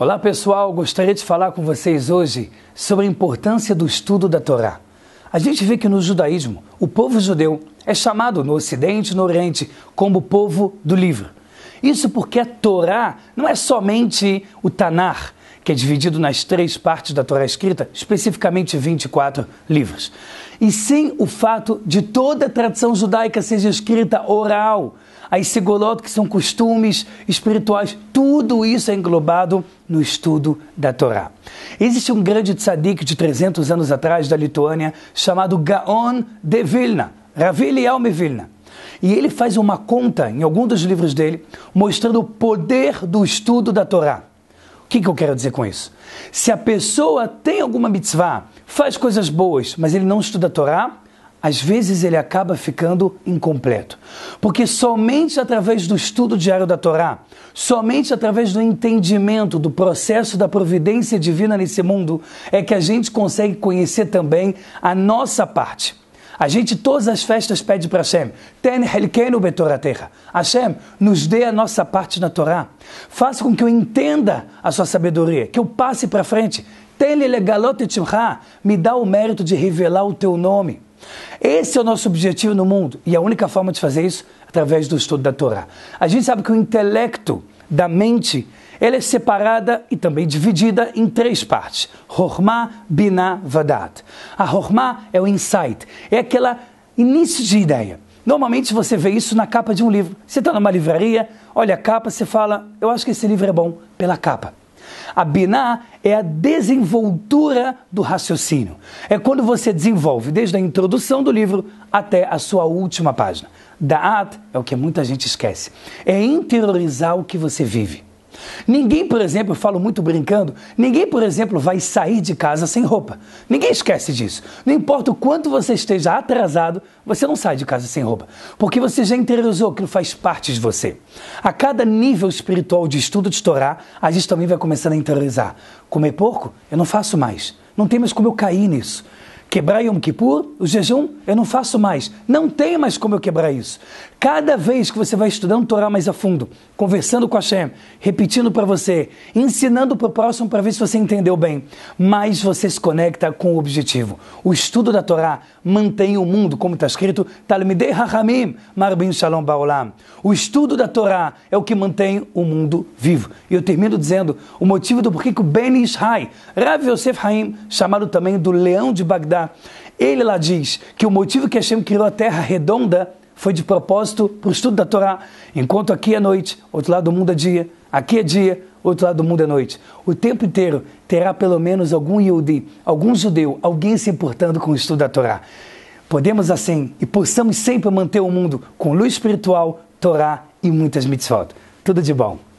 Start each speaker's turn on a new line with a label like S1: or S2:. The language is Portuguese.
S1: Olá pessoal, gostaria de falar com vocês hoje sobre a importância do estudo da Torá. A gente vê que no judaísmo, o povo judeu é chamado no Ocidente e no Oriente como o povo do livro. Isso porque a Torá não é somente o Tanar, que é dividido nas três partes da Torá escrita, especificamente 24 livros. E sim o fato de toda a tradição judaica seja escrita oral, as segolot, que são costumes espirituais, tudo isso é englobado no estudo da Torá. Existe um grande tzadik de 300 anos atrás da Lituânia chamado Gaon de Vilna, Rav Eliel Vilna. E ele faz uma conta em algum dos livros dele mostrando o poder do estudo da Torá que, que eu quero dizer com isso? Se a pessoa tem alguma mitzvah, faz coisas boas, mas ele não estuda a Torá, às vezes ele acaba ficando incompleto. Porque somente através do estudo diário da Torá, somente através do entendimento do processo da providência divina nesse mundo, é que a gente consegue conhecer também a nossa parte. A gente, todas as festas, pede para Hashem, Ten Helkenu Terra. Hashem, nos dê a nossa parte na Torá. Faça com que eu entenda a sua sabedoria, que eu passe para frente. Ten Legalote me dá o mérito de revelar o teu nome. Esse é o nosso objetivo no mundo e a única forma de fazer isso é através do estudo da Torá. A gente sabe que o intelecto da mente, ela é separada e também dividida em três partes: Rorma, Bina, Vadat. A Rorma é o insight, é aquela início de ideia. Normalmente você vê isso na capa de um livro. Você está numa livraria, olha a capa, você fala, eu acho que esse livro é bom pela capa. A Biná é a desenvoltura do raciocínio. É quando você desenvolve desde a introdução do livro até a sua última página. Da'at é o que muita gente esquece. É interiorizar o que você vive. Ninguém, por exemplo, eu falo muito brincando, ninguém, por exemplo, vai sair de casa sem roupa. Ninguém esquece disso. Não importa o quanto você esteja atrasado, você não sai de casa sem roupa. Porque você já interiorizou, aquilo faz parte de você. A cada nível espiritual de estudo de Torá, a gente também vai começando a interiorizar. Comer porco? Eu não faço mais. Não tem mais como eu cair nisso quebrar Yom Kippur, o jejum, eu não faço mais. Não tem mais como eu quebrar isso. Cada vez que você vai estudando Torá mais a fundo, conversando com Hashem, repetindo para você, ensinando para o próximo para ver se você entendeu bem, mais você se conecta com o objetivo. O estudo da Torá mantém o mundo, como está escrito, Talmidei Hachamim, Marbin Shalom Baolam. O estudo da Torá é o que mantém o mundo vivo. E eu termino dizendo o motivo do porquê que o Ben Ishai, Rav Yosef Haim, chamado também do Leão de Bagdá, ele lá diz que o motivo que Hashem criou a terra redonda foi de propósito para o estudo da Torá. Enquanto aqui é noite, outro lado do mundo é dia, aqui é dia, outro lado do mundo é noite. O tempo inteiro terá pelo menos algum Yehudi, algum judeu, alguém se importando com o estudo da Torá. Podemos assim e possamos sempre manter o mundo com luz espiritual, Torá e muitas mitzvot. Tudo de bom.